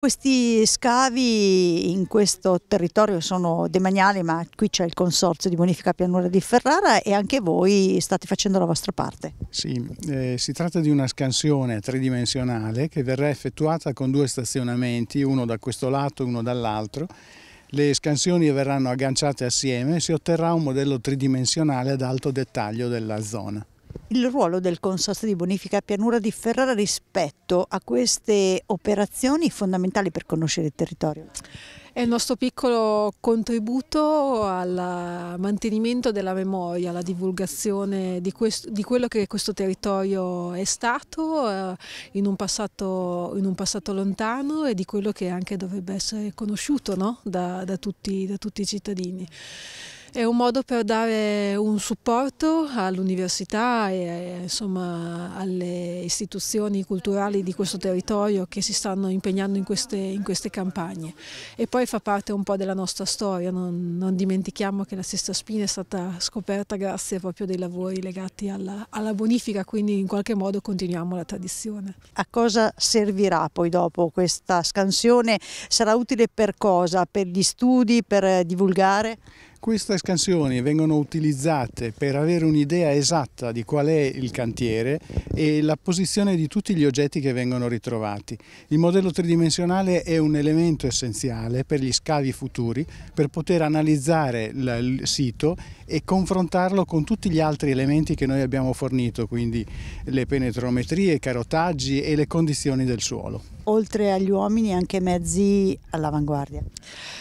Questi scavi in questo territorio sono demaniali, ma qui c'è il Consorzio di Bonifica Pianura di Ferrara e anche voi state facendo la vostra parte. Sì, eh, si tratta di una scansione tridimensionale che verrà effettuata con due stazionamenti, uno da questo lato e uno dall'altro. Le scansioni verranno agganciate assieme e si otterrà un modello tridimensionale ad alto dettaglio della zona il ruolo del Consorzio di Bonifica Pianura di Ferrara rispetto a queste operazioni fondamentali per conoscere il territorio? È il nostro piccolo contributo al mantenimento della memoria, alla divulgazione di, questo, di quello che questo territorio è stato eh, in, un passato, in, un passato, lontano e di quello che anche dovrebbe essere conosciuto no? da, da, tutti, da tutti i cittadini. È un modo per dare un supporto all'università e insomma, alle istituzioni culturali di questo territorio che si stanno impegnando in queste, in queste campagne. E poi fa parte un po' della nostra storia, non, non dimentichiamo che la stessa Spina è stata scoperta grazie proprio dei lavori legati alla, alla bonifica, quindi in qualche modo continuiamo la tradizione. A cosa servirà poi dopo questa scansione? Sarà utile per cosa? Per gli studi, per divulgare? Queste scansioni vengono utilizzate per avere un'idea esatta di qual è il cantiere e la posizione di tutti gli oggetti che vengono ritrovati. Il modello tridimensionale è un elemento essenziale per gli scavi futuri per poter analizzare il sito e confrontarlo con tutti gli altri elementi che noi abbiamo fornito, quindi le penetrometrie, i carotaggi e le condizioni del suolo. Oltre agli uomini anche mezzi all'avanguardia?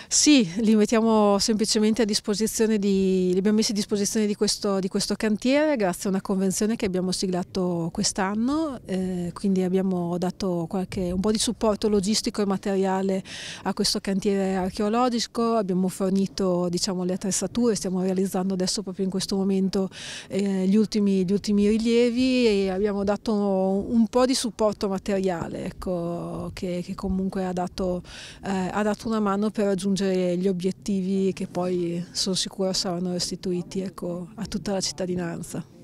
Sì, li mettiamo semplicemente a disposizione di, li abbiamo messi a disposizione di questo, di questo, cantiere grazie a una convenzione che abbiamo siglato quest'anno, eh, quindi abbiamo dato qualche, un po' di supporto logistico e materiale a questo cantiere archeologico, abbiamo fornito diciamo, le attrezzature, stiamo realizzando adesso proprio in questo momento eh, gli, ultimi, gli, ultimi, rilievi e abbiamo dato un po' di supporto materiale ecco, che, che, comunque ha dato, eh, ha dato una mano per raggiungere gli obiettivi che poi sono sicura saranno restituiti ecco, a tutta la cittadinanza.